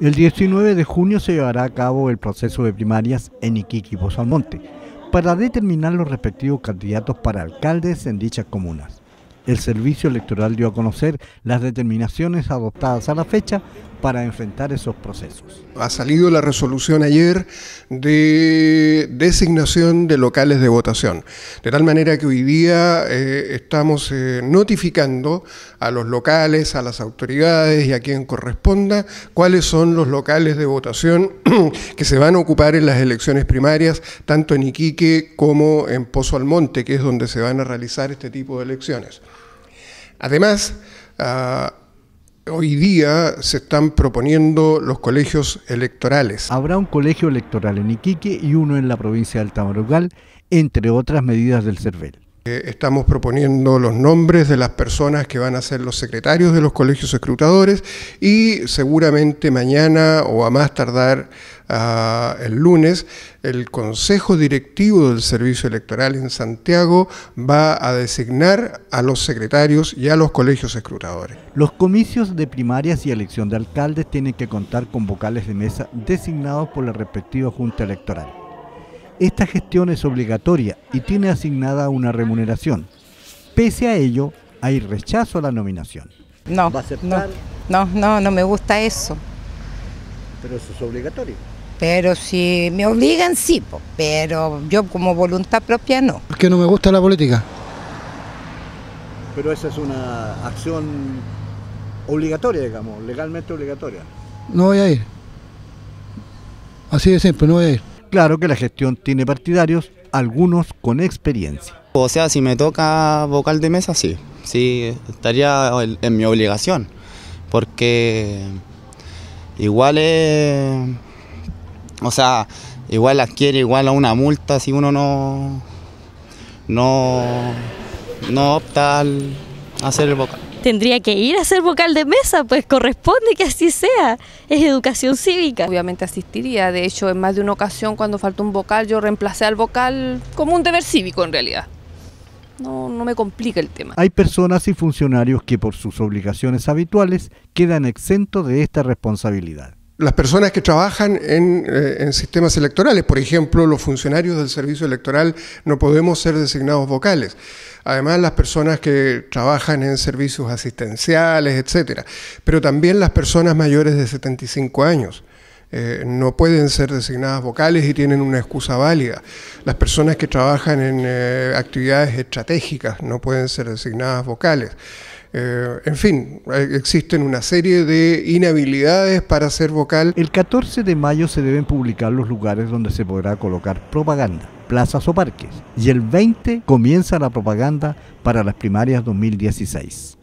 El 19 de junio se llevará a cabo el proceso de primarias en Iquique y para determinar los respectivos candidatos para alcaldes en dichas comunas. El servicio electoral dio a conocer las determinaciones adoptadas a la fecha para enfrentar esos procesos. Ha salido la resolución ayer de designación de locales de votación, de tal manera que hoy día eh, estamos eh, notificando a los locales, a las autoridades y a quien corresponda cuáles son los locales de votación que se van a ocupar en las elecciones primarias, tanto en Iquique como en Pozo Almonte, que es donde se van a realizar este tipo de elecciones. Además, ah, hoy día se están proponiendo los colegios electorales. Habrá un colegio electoral en Iquique y uno en la provincia de Altamarugal, entre otras medidas del CERVEL. Eh, estamos proponiendo los nombres de las personas que van a ser los secretarios de los colegios escrutadores y seguramente mañana o a más tardar ah, el lunes el Consejo Directivo del Servicio Electoral en Santiago va a designar a los secretarios y a los colegios escrutadores. Los comicios de primarias y elección de alcaldes tienen que contar con vocales de mesa designados por la respectiva Junta Electoral. Esta gestión es obligatoria y tiene asignada una remuneración. Pese a ello, hay rechazo a la nominación. No, no, no, no, me gusta eso. Pero eso es obligatorio. Pero si me obligan, sí, pero yo como voluntad propia no. Es que no me gusta la política. Pero esa es una acción obligatoria, digamos, legalmente obligatoria. No voy a ir. Así de simple, no voy a ir claro que la gestión tiene partidarios, algunos con experiencia. O sea, si me toca vocal de mesa, sí, sí, estaría en mi obligación, porque igual es, o sea, igual adquiere igual una multa si uno no, no, no opta al hacer el vocal tendría que ir a ser vocal de mesa, pues corresponde que así sea, es educación cívica. Obviamente asistiría, de hecho en más de una ocasión cuando faltó un vocal yo reemplacé al vocal como un deber cívico en realidad. No, no me complica el tema. Hay personas y funcionarios que por sus obligaciones habituales quedan exentos de esta responsabilidad las personas que trabajan eh, en, sistemas electorales, por ejemplo, los funcionarios del servicio electoral no podemos ser designados vocales. Además, las personas que trabajan en servicios asistenciales, etcétera. Pero también las personas mayores de 75 años. Eh, no pueden ser designadas vocales y tienen una excusa válida. Las personas que trabajan en eh, actividades estratégicas no pueden ser designadas vocales. Eh, en fin, eh, existen una serie de inhabilidades para ser vocal. El 14 de mayo se deben publicar los lugares donde se podrá colocar propaganda, plazas o parques. Y el 20 comienza la propaganda para las primarias 2016.